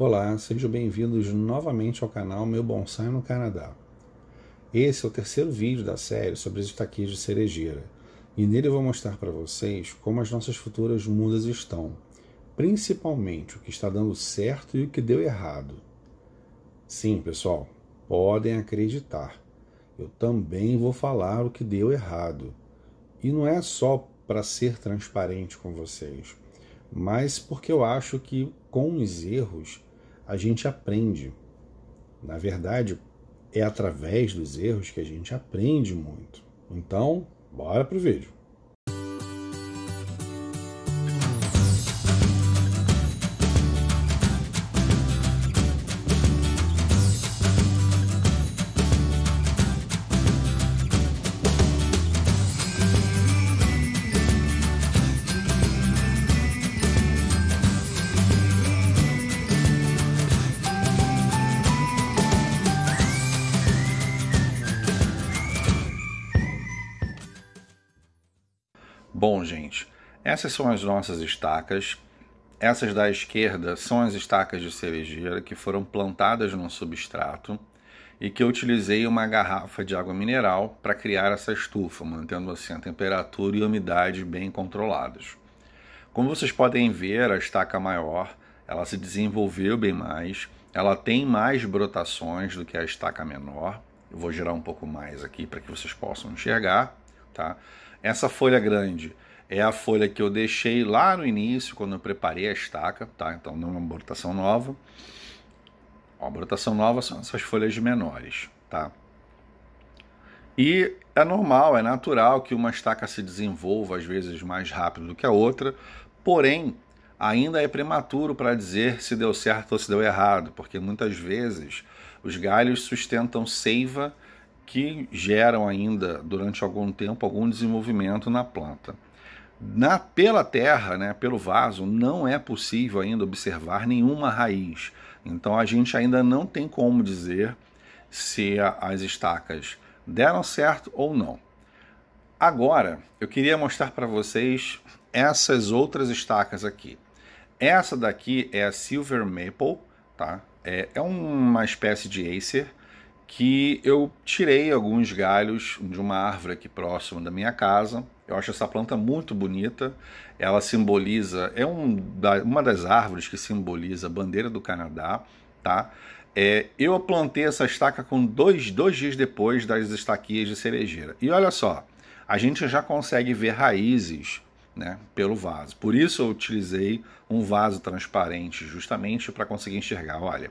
Olá, sejam bem-vindos novamente ao canal Meu Bonsai no Canadá. Esse é o terceiro vídeo da série sobre os estaquis de cerejeira, e nele eu vou mostrar para vocês como as nossas futuras mudas estão, principalmente o que está dando certo e o que deu errado. Sim, pessoal, podem acreditar, eu também vou falar o que deu errado. E não é só para ser transparente com vocês, mas porque eu acho que com os erros a gente aprende. Na verdade, é através dos erros que a gente aprende muito. Então, bora pro vídeo. Bom, gente, essas são as nossas estacas. Essas da esquerda são as estacas de cerejeira que foram plantadas num substrato e que eu utilizei uma garrafa de água mineral para criar essa estufa, mantendo assim a temperatura e a umidade bem controladas. Como vocês podem ver, a estaca é maior, ela se desenvolveu bem mais, ela tem mais brotações do que a estaca menor. Eu vou girar um pouco mais aqui para que vocês possam enxergar tá? Essa folha grande é a folha que eu deixei lá no início, quando eu preparei a estaca, tá? Então não é uma brotação nova. A brotação nova são essas folhas menores, tá? E é normal, é natural que uma estaca se desenvolva às vezes mais rápido do que a outra, porém ainda é prematuro para dizer se deu certo ou se deu errado, porque muitas vezes os galhos sustentam seiva que geram ainda durante algum tempo algum desenvolvimento na planta. Na, pela terra, né, pelo vaso, não é possível ainda observar nenhuma raiz. Então a gente ainda não tem como dizer se a, as estacas deram certo ou não. Agora, eu queria mostrar para vocês essas outras estacas aqui. Essa daqui é a Silver Maple, tá? É, é uma espécie de Acer que eu tirei alguns galhos de uma árvore aqui próximo da minha casa. Eu acho essa planta muito bonita. Ela simboliza, é um da, uma das árvores que simboliza a bandeira do Canadá, tá? É, eu plantei essa estaca com dois, dois dias depois das estaquias de cerejeira. E olha só, a gente já consegue ver raízes né, pelo vaso. Por isso eu utilizei um vaso transparente, justamente para conseguir enxergar. Olha,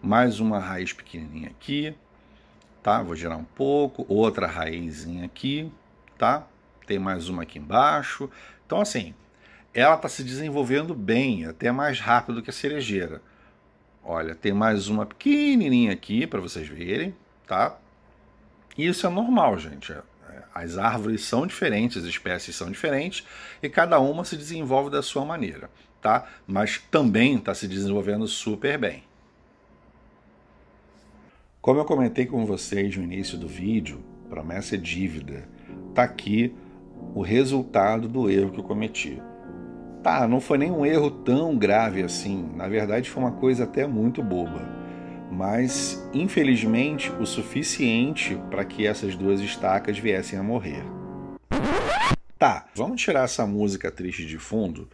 mais uma raiz pequenininha aqui, tá? Vou girar um pouco, outra raizinha aqui, tá? Tem mais uma aqui embaixo. Então, assim, ela está se desenvolvendo bem, até mais rápido que a cerejeira. Olha, tem mais uma pequenininha aqui para vocês verem, tá? E isso é normal, gente. É, é, as árvores são diferentes, as espécies são diferentes e cada uma se desenvolve da sua maneira, tá? Mas também está se desenvolvendo super bem. Como eu comentei com vocês no início do vídeo, promessa é dívida. Tá aqui o resultado do erro que eu cometi. Tá, não foi nem um erro tão grave assim. Na verdade, foi uma coisa até muito boba. Mas, infelizmente, o suficiente para que essas duas estacas viessem a morrer. Tá, vamos tirar essa música triste de fundo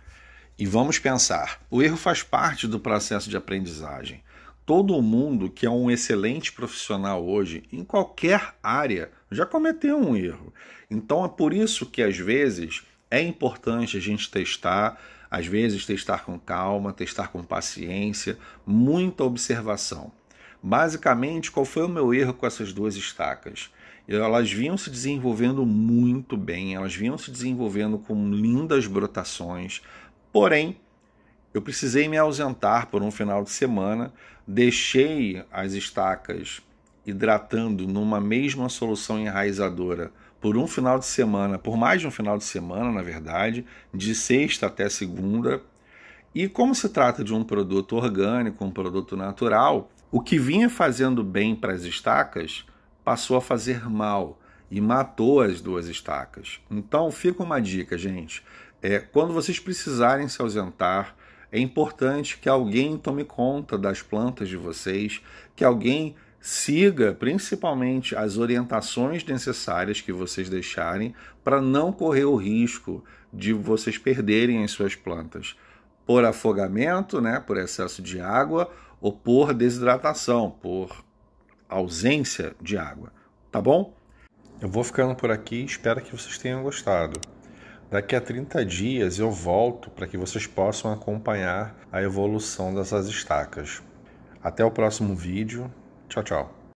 e vamos pensar. O erro faz parte do processo de aprendizagem. Todo mundo que é um excelente profissional hoje, em qualquer área, já cometeu um erro. Então é por isso que às vezes é importante a gente testar, às vezes testar com calma, testar com paciência, muita observação. Basicamente, qual foi o meu erro com essas duas estacas? Elas vinham se desenvolvendo muito bem, elas vinham se desenvolvendo com lindas brotações, porém eu precisei me ausentar por um final de semana, deixei as estacas hidratando numa mesma solução enraizadora por um final de semana, por mais de um final de semana, na verdade, de sexta até segunda. E como se trata de um produto orgânico, um produto natural, o que vinha fazendo bem para as estacas passou a fazer mal e matou as duas estacas. Então fica uma dica, gente. É, quando vocês precisarem se ausentar, é importante que alguém tome conta das plantas de vocês, que alguém siga principalmente as orientações necessárias que vocês deixarem para não correr o risco de vocês perderem as suas plantas por afogamento, né, por excesso de água ou por desidratação, por ausência de água, tá bom? Eu vou ficando por aqui, espero que vocês tenham gostado. Daqui a 30 dias eu volto para que vocês possam acompanhar a evolução dessas estacas. Até o próximo vídeo. Tchau, tchau.